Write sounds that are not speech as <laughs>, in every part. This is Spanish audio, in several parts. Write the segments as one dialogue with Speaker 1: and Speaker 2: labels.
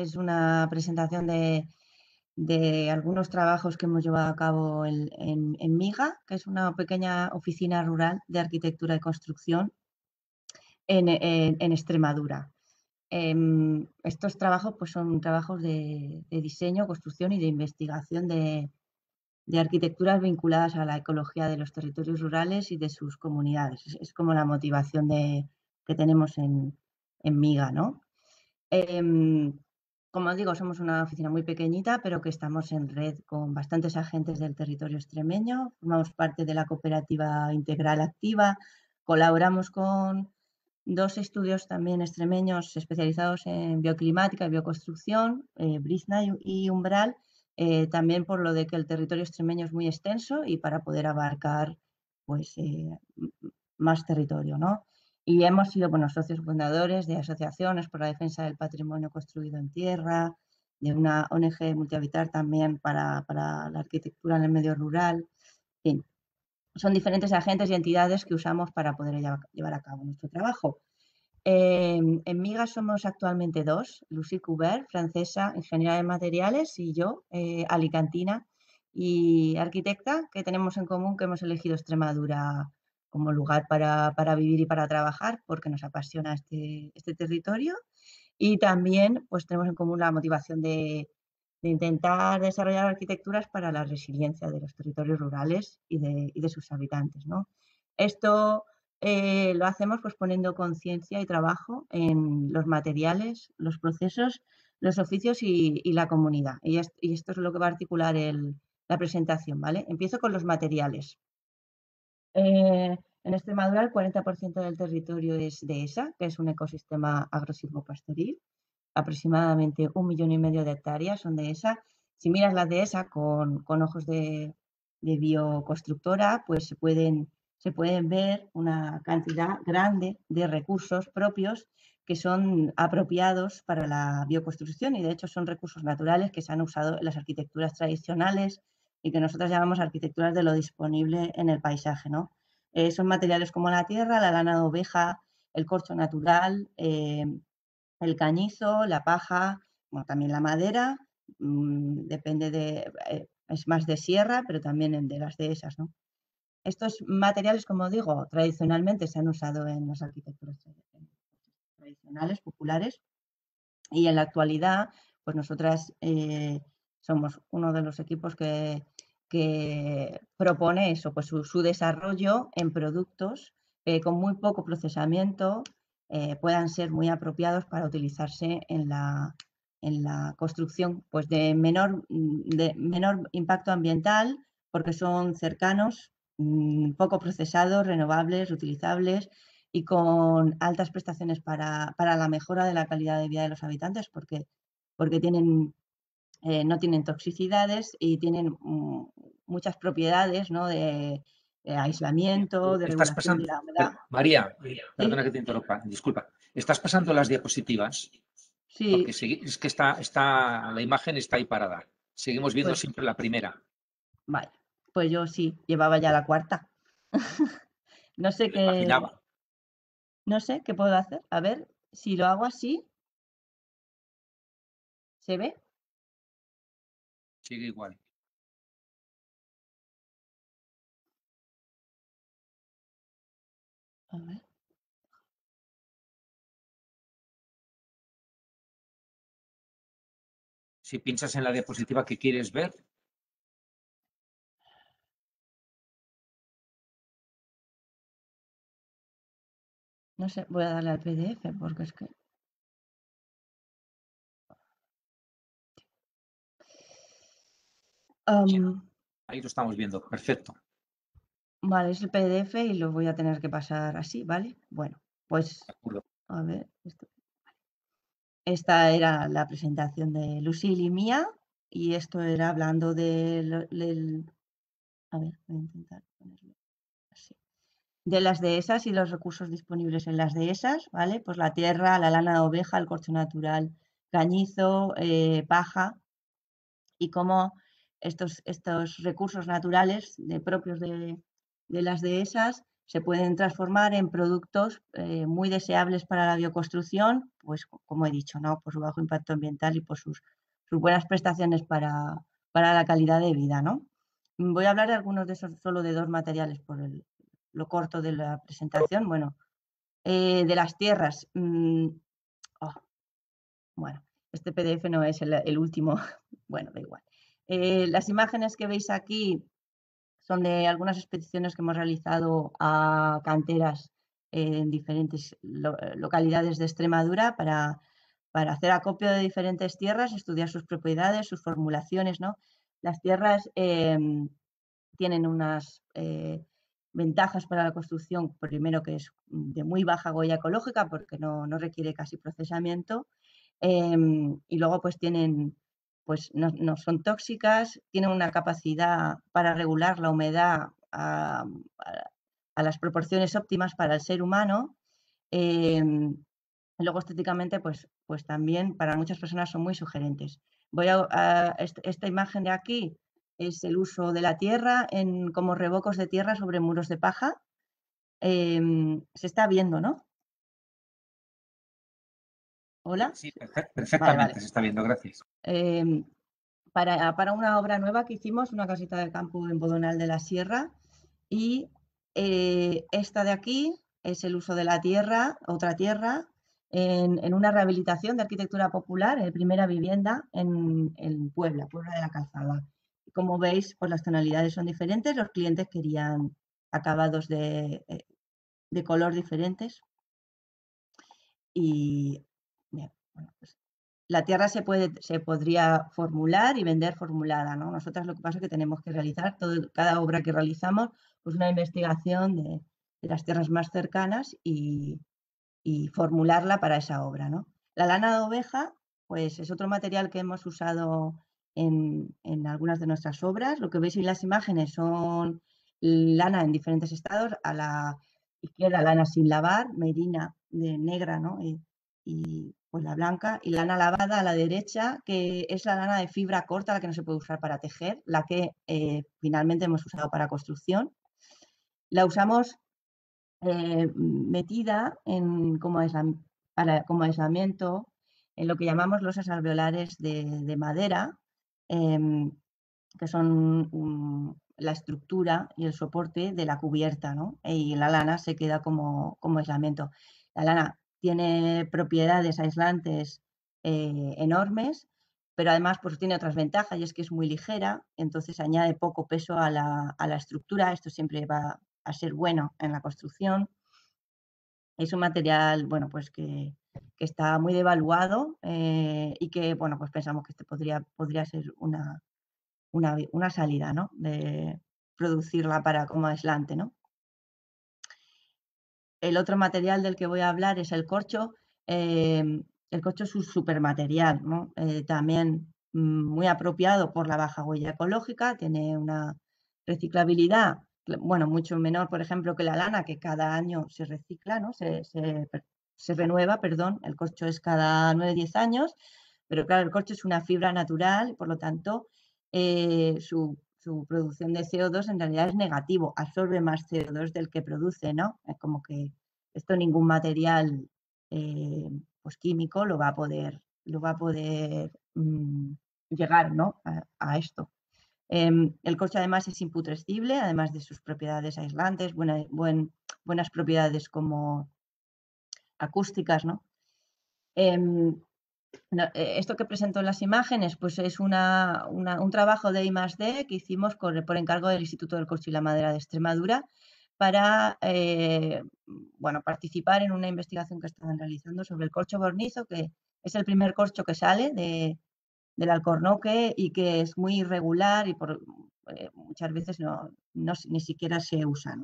Speaker 1: es una presentación de, algunos trabajos que hemos llevado a cabo en, Miga, que es una pequeña oficina rural de arquitectura y construcción en, Extremadura. Em, estos trabajos pues, son trabajos de, diseño, construcción y de investigación de, arquitecturas vinculadas a la ecología de los territorios rurales y de sus comunidades. Es, como la motivación que tenemos en, Miga. ¿no? Em, como digo, somos una oficina muy pequeñita, pero que estamos en red con bastantes agentes del territorio extremeño, formamos parte de la cooperativa integral activa, colaboramos con dos estudios también extremeños especializados en bioclimática y bioconstrucción, eh, Brizna y Umbral, eh, también por lo de que el territorio extremeño es muy extenso y para poder abarcar pues, eh, más territorio. ¿no? Y hemos sido socios fundadores de asociaciones por la defensa del patrimonio construido en tierra, de una ONG multihabitar también para, la arquitectura en el medio rural. En fin, son diferentes agentes y entidades que usamos para poder llevar a cabo nuestro trabajo. Em, en MIGA somos actualmente dos, Lucy Coubert, francesa, ingeniera de materiales, y yo, eh, alicantina y arquitecta, que tenemos en común que hemos elegido Extremadura como lugar para, para vivir y para trabajar, porque nos apasiona este, este territorio. Y también pues tenemos en común la motivación de, de intentar desarrollar arquitecturas para la resiliencia de los territorios rurales y de, y de sus habitantes. ¿no? Esto eh, lo hacemos pues, poniendo conciencia y trabajo en los materiales, los procesos, los oficios y, la comunidad. Y, y, esto es lo que va a articular el, la presentación. ¿vale? Empiezo con los materiales. Eh, en Extremadura el 40% del territorio es de esa, que es un ecosistema agrosilvopastoril. Aproximadamente un millón y medio de hectáreas son de esa. Si miras las dehesa con, con ojos de, de, bioconstructora, pues se pueden, se pueden ver una cantidad grande de recursos propios que son apropiados para la bioconstrucción y de hecho son recursos naturales que se han usado en las arquitecturas tradicionales y que nosotros llamamos arquitecturas de lo disponible en el paisaje, ¿no? Eh, son materiales como la tierra, la lana de oveja, el corcho natural, eh, el cañizo, la paja, bueno, también la madera, mm, depende de, eh, es más de sierra, pero también de las dehesas. Estos materiales, como digo, tradicionalmente se han usado en las arquitecturas tradicionales, populares, y en la actualidad, pues nosotras somos uno de los equipos que que propone eso, pues su, desarrollo en productos eh, con muy poco procesamiento eh, puedan ser muy apropiados para utilizarse en la, en la construcción pues de, menor, mm, de menor impacto ambiental porque son cercanos, mm, poco procesados, renovables, utilizables y con altas prestaciones para, la mejora de la calidad de vida de los habitantes porque, porque tienen, eh, no tienen toxicidades y tienen mm, muchas propiedades ¿no? de, eh, aislamiento, de ¿Estás María, perdona que te interrumpa, disculpa. ¿Estás pasando las diapositivas? Sí. es que está, está, la imagen está ahí parada. Seguimos viendo pues siempre la primera. Vale, pues yo sí, llevaba ya la cuarta. <laughs> no sé qué. No sé qué puedo hacer. A ver, si lo hago así. ¿Se ve? Sigue igual. Si pinchas en la diapositiva que quieres ver, No sé, voy a darle al PDF porque es que... Ahí lo estamos viendo, perfecto. Vale, es el PDF y lo voy a tener que pasar así, ¿vale? Bueno, pues a ver. Esto, Esta era la presentación de Lucille y mía y esto era hablando del... a ver, voy a intentar ponerlo así. De las dehesas y los recursos disponibles en las dehesas, ¿vale? Pues la tierra, la lana de oveja, el corcho natural, cañizo, eh, paja y cómo estos, estos recursos naturales de, propios de, de las dehesas se pueden transformar en productos eh, muy deseables para la bioconstrucción, pues como he dicho, ¿no? por su bajo impacto ambiental y por sus, buenas prestaciones para, la calidad de vida. ¿no? Mm, voy a hablar de algunos de esos, solo de dos materiales por lo corto de la presentación. Bueno, eh, de las tierras. Mm, oh, bueno, este PDF no es el, último, <laughs> bueno, da igual. Eh, las imágenes que veis aquí son de algunas expediciones que hemos realizado a canteras en diferentes eh, localidades de Extremadura para, hacer acopio de diferentes tierras, estudiar sus propiedades, sus formulaciones. ¿no? Las tierras em, tienen unas eh, ventajas para la construcción, primero que es de muy baja huella ecológica porque no, requiere casi procesamiento em, y luego pues tienen pues no, son tóxicas, tienen una capacidad para regular la humedad a, las proporciones óptimas para el ser humano. Em, luego estéticamente, pues, pues también para muchas personas son muy sugerentes. Voy a, esta imagen de aquí es el uso de la tierra en, como revocos de tierra sobre muros de paja. Em, se está viendo, ¿no? ¿Hola? Sí, perfectamente, se está viendo, gracias. Em, para, una obra nueva que hicimos, una casita de campo en Bodonal de la Sierra, y eh, esta de aquí es el uso de la tierra, otra tierra, en, una rehabilitación de arquitectura popular, en eh, primera vivienda en, Puebla, Puebla de la Calzada. Como veis, pues las tonalidades son diferentes, los clientes querían acabados de, eh, de color diferentes, y pues, la tierra se, puede, se podría formular y vender formulada. ¿no? Nosotras lo que pasa es que tenemos que realizar cada obra que realizamos, pues una investigación de, las tierras más cercanas y, formularla para esa obra. ¿no? La lana de oveja, pues es otro material que hemos usado en, algunas de nuestras obras. Lo que veis en las imágenes son lana en diferentes estados. A la izquierda, lana sin lavar, merina de negra, ¿no? Eh, pues la blanca y la lana lavada a la derecha, que es la lana de fibra corta, la que no se puede usar para tejer, la que eh, finalmente hemos usado para construcción. La usamos eh, metida en, como, para, como, aislamiento en lo que llamamos los alveolares de, madera, em, que son la estructura y el soporte de la cubierta, y la lana se queda como, como aislamiento. La lana tiene propiedades aislantes eh, enormes, pero además pues, tiene otras ventajas y es que es muy ligera, entonces añade poco peso a la, estructura, esto siempre va a ser bueno en la construcción. Es un material bueno, pues que, está muy devaluado eh, y que bueno, pues pensamos que este podría, podría ser una, una, una salida ¿no? de producirla para como aislante. ¿no? El otro material del que voy a hablar es el corcho. Em, el corcho es un supermaterial, eh, también mm, muy apropiado por la baja huella ecológica, tiene una reciclabilidad, bueno, mucho menor, por ejemplo, que la lana, que cada año se recicla, ¿no? Se, renueva, perdón, el corcho es cada 9-10 años, pero claro, el corcho es una fibra natural, por lo tanto, eh, su su producción de CO2 en realidad es negativo, absorbe más CO2 del que produce, ¿no? Es como que esto ningún material eh, pues químico lo va a poder, lo va a poder mm, llegar ¿no? a, esto. Em, el coche además es imputrescible, además de sus propiedades aislantes, buenas propiedades como acústicas, ¿no? Em, eh, esto que presento en las imágenes, pues es un trabajo de I+.D. que hicimos por encargo del Instituto del Corcho y la Madera de Extremadura para eh, participar en una investigación que estaban realizando sobre el corcho bornizo, que es el primer corcho que sale del alcornoque y que es muy irregular y eh, muchas veces ni siquiera se usa,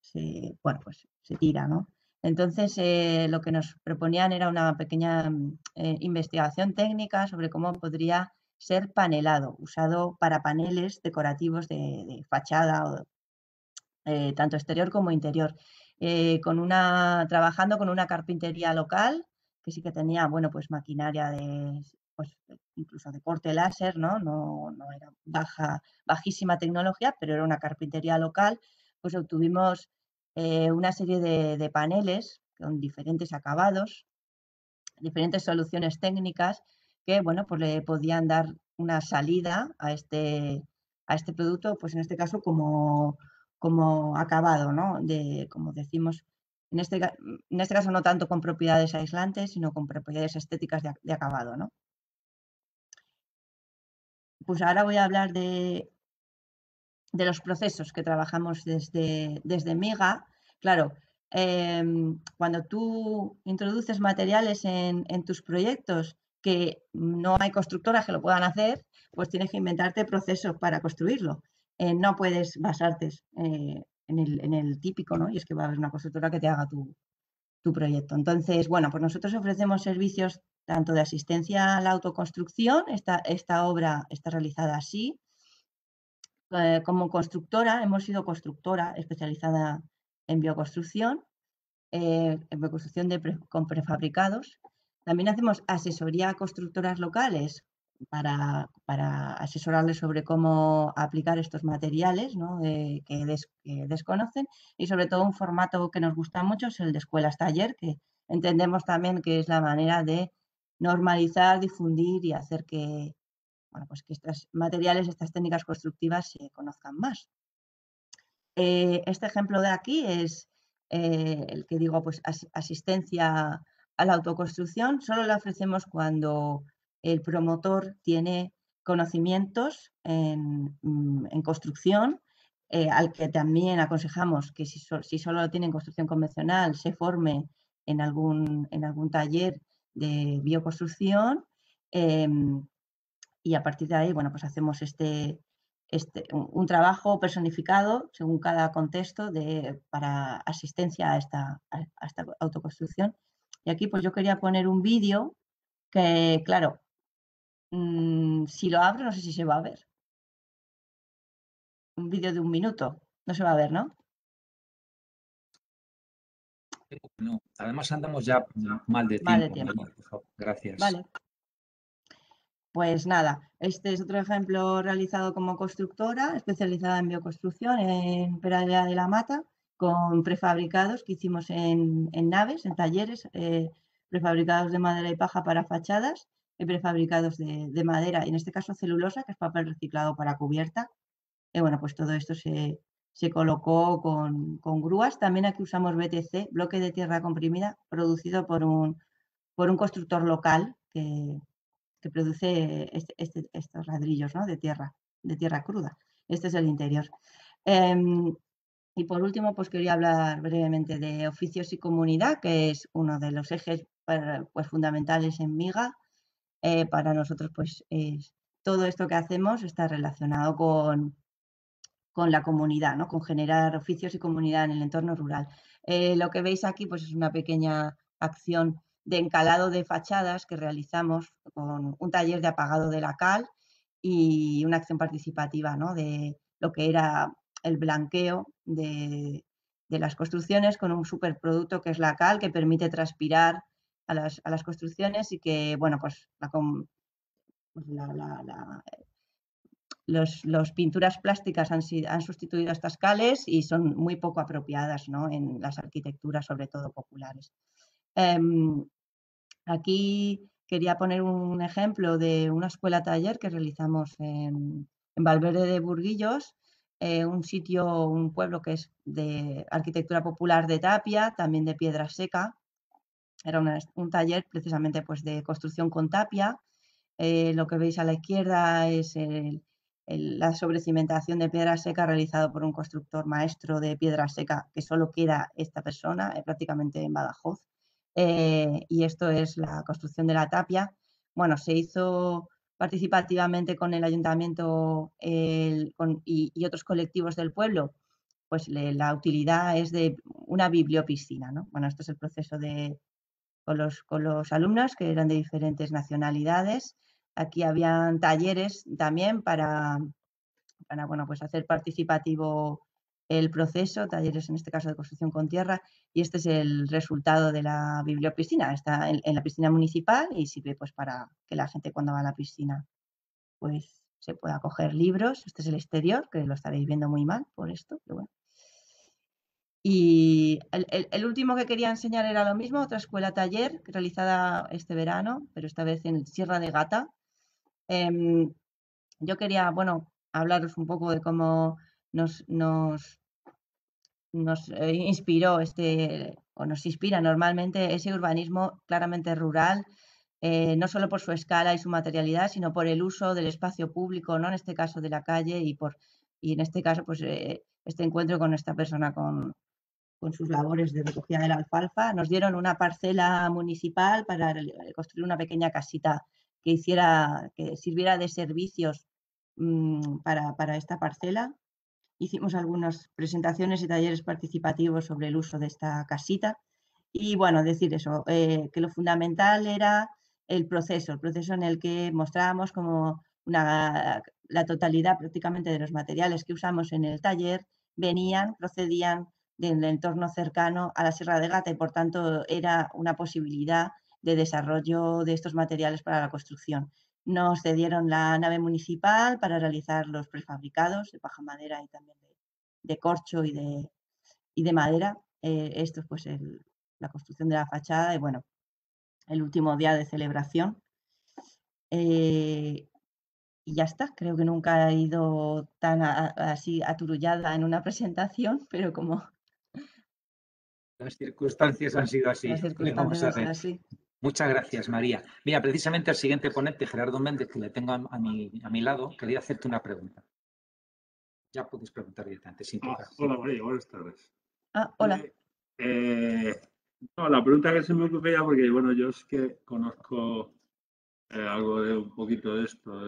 Speaker 1: Se, bueno, pues se tira, ¿no? Entonces, eh, lo que nos proponían era una pequeña mm, eh, investigación técnica sobre cómo podría ser panelado, usado para paneles decorativos de, fachada, eh, tanto exterior como interior, con una, trabajando con una carpintería local que sí que tenía, bueno, pues maquinaria de, pues, incluso de corte láser, ¿no? No, era baja, bajísima tecnología, pero era una carpintería local, pues obtuvimos eh, una serie de, paneles con diferentes acabados, diferentes soluciones técnicas que, bueno, pues le podían dar una salida a este, a este producto, pues en este caso como, como acabado, De, como decimos, en este, en este caso no tanto con propiedades aislantes, sino con propiedades estéticas de, acabado, Pues ahora voy a hablar de de los procesos que trabajamos desde, desde MIGA, claro, em, cuando tú introduces materiales en, tus proyectos que no hay constructoras que lo puedan hacer, pues tienes que inventarte procesos para construirlo. Eh, no puedes basarte eh, en, el, típico, ¿no? Y es que va a haber una constructora que te haga tu, tu proyecto. Entonces, bueno, pues nosotros ofrecemos servicios tanto de asistencia a la autoconstrucción, esta obra está realizada así, eh, como constructora, hemos sido constructora especializada en bioconstrucción, eh, en bioconstrucción de con prefabricados. También hacemos asesoría a constructoras locales para, asesorarles sobre cómo aplicar estos materiales ¿no? que, que, desconocen y sobre todo un formato que nos gusta mucho es el de escuelas taller, que entendemos también que es la manera de normalizar, difundir y hacer que, bueno, pues que estos materiales, estas técnicas constructivas se conozcan más. Eh, este ejemplo de aquí es eh, el que digo, pues asistencia a la autoconstrucción, solo la ofrecemos cuando el promotor tiene conocimientos en, mm, construcción, eh, al que también aconsejamos que si, solo lo tiene en construcción convencional, se forme en algún, en algún taller de bioconstrucción. Em, y a partir de ahí, bueno, pues hacemos este, este un trabajo personificado según cada contexto de, para asistencia a esta, esta autoconstrucción. Y aquí pues yo quería poner un vídeo que, claro, mm, si lo abro no sé si se va a ver. Un vídeo de un minuto, no se va a ver, ¿no? No, además andamos ya mal de tiempo. Gracias. Vale. Pues nada, este es otro ejemplo realizado como constructora, especializada en bioconstrucción en Peraleda de la Mata, con prefabricados que hicimos en, naves, en talleres, eh, prefabricados de madera y paja para fachadas y prefabricados de, madera, en este caso celulosa, que es papel reciclado para cubierta. Y bueno, pues todo esto se, colocó con, con, grúas. También aquí usamos BTC, bloque de tierra comprimida, producido por un, por un constructor local que que produce este, estos ladrillos ¿no? de, tierra, de tierra cruda. Este es el interior. Em, y por último, pues quería hablar brevemente de oficios y comunidad, que es uno de los ejes pues, fundamentales en MIGA. Eh, para nosotros, pues todo esto que hacemos está relacionado con, con la comunidad, ¿no? con generar oficios y comunidad en el entorno rural. Eh, lo que veis aquí pues, es una pequeña acción de encalado de fachadas que realizamos con un taller de apagado de la cal y una acción participativa ¿no? de lo que era el blanqueo de, las construcciones con un superproducto que es la cal que permite transpirar a las, construcciones y que, bueno, pues la, pues, los, pinturas plásticas han, han, sustituido estas cales y son muy poco apropiadas ¿no? en las arquitecturas, sobre todo populares. Em, aquí quería poner un ejemplo de una escuela taller que realizamos en, Valverde de Burguillos, eh, un sitio, un pueblo que es de arquitectura popular de tapia, también de piedra seca. Era un taller precisamente pues, de construcción con tapia. Eh, lo que veis a la izquierda es la sobrecimentación de piedra seca realizado por un constructor maestro de piedra seca que solo queda esta persona, eh, prácticamente en Badajoz. Eh, y esto es la construcción de la tapia. Bueno, se hizo participativamente con el ayuntamiento y, otros colectivos del pueblo, pues la utilidad es de una bibliopiscina. ¿no? Bueno, esto es el proceso de, con, los, alumnos que eran de diferentes nacionalidades. Aquí habían talleres también para, para bueno, pues hacer participativo el proceso, talleres en este caso de construcción con tierra, y este es el resultado de la bibliopiscina. Está en, la piscina municipal y sirve pues para que la gente cuando va a la piscina pues se pueda coger libros. Este es el exterior, que lo estaréis viendo muy mal por esto, Y el, último que quería enseñar era lo mismo, otra escuela taller realizada este verano, pero esta vez en Sierra de Gata. Em, yo quería, bueno, hablaros un poco de cómo nos nos eh, inspiró este, o nos inspira normalmente ese urbanismo claramente rural, eh, no solo por su escala y su materialidad, sino por el uso del espacio público, ¿no? en este caso de la calle y, por, y en este caso pues, eh, este encuentro con esta persona con, sus labores de recogida de la alfalfa. Nos dieron una parcela municipal para construir una pequeña casita que, hiciera, que sirviera de servicios mm, para, para esta parcela hicimos algunas presentaciones y talleres participativos sobre el uso de esta casita. Y bueno, decir eso, eh, que lo fundamental era el proceso, el proceso en el que mostrábamos como la totalidad prácticamente de los materiales que usamos en el taller venían, procedían del entorno cercano a la Sierra de Gata y por tanto era una posibilidad de desarrollo de estos materiales para la construcción. Nos cedieron la nave municipal para realizar los prefabricados de paja madera y también de, corcho y de, madera. Eh, esto es pues la construcción de la fachada y bueno, el último día de celebración. Eh, y ya está, creo que nunca he ido tan así aturullada en una presentación, <laughs> pero como... Las circunstancias han sido así. Las circunstancias han sido así. Muchas gracias, María. Mira, precisamente al siguiente ponente, Gerardo Méndez, que le tengo a, mi, a mi, lado, quería hacerte una pregunta. Ya puedes preguntar directamente, sin ah, hola, María, buenas tardes. Ah, hola. Eh, eh, no, la pregunta que se me ya, porque bueno, yo es que conozco eh, algo de un poquito de esto,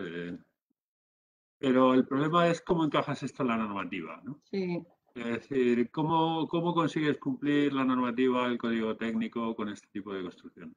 Speaker 1: pero el problema es cómo encajas esto en la normativa, ¿no? Sí. Es decir, ¿cómo consigues cumplir la normativa, el código técnico con este tipo de construcciones?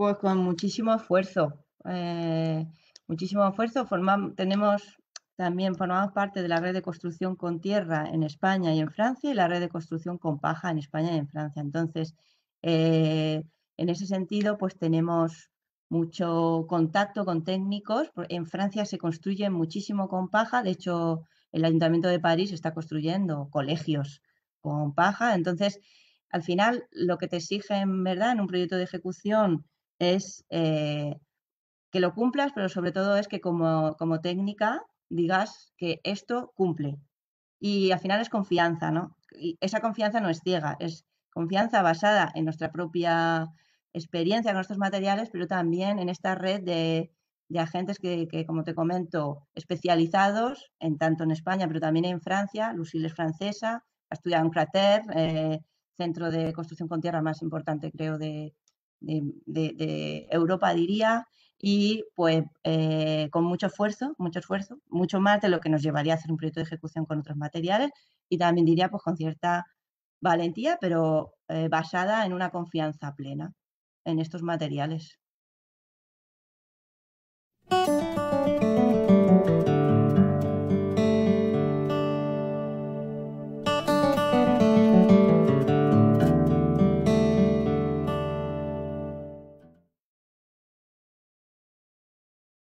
Speaker 1: Pues con muchísimo esfuerzo, eh, muchísimo esfuerzo. tenemos también formamos parte de la red de construcción con tierra en España y en Francia y la red de construcción con paja en España y en Francia. Entonces, eh, en ese sentido, pues tenemos mucho contacto con técnicos. En Francia se construye muchísimo con paja. De hecho, el Ayuntamiento de París está construyendo colegios con paja. Entonces, al final, lo que te exige en verdad en un proyecto de ejecución es eh, que lo cumplas, pero sobre todo es que como, como técnica digas que esto cumple. Y al final es confianza, ¿no? Y esa confianza no es ciega, es confianza basada en nuestra propia experiencia con nuestros materiales, pero también en esta red de, agentes que, como te comento, especializados en tanto en España, pero también en Francia. Lucille es francesa, ha estudiado en Crater, eh, centro de construcción con tierra más importante, creo, de, de, Europa, diría, y pues eh, con mucho esfuerzo, mucho esfuerzo, mucho más de lo que nos llevaría a hacer un proyecto de ejecución con otros materiales y también diría pues con cierta valentía, pero eh, basada en una confianza plena en estos materiales.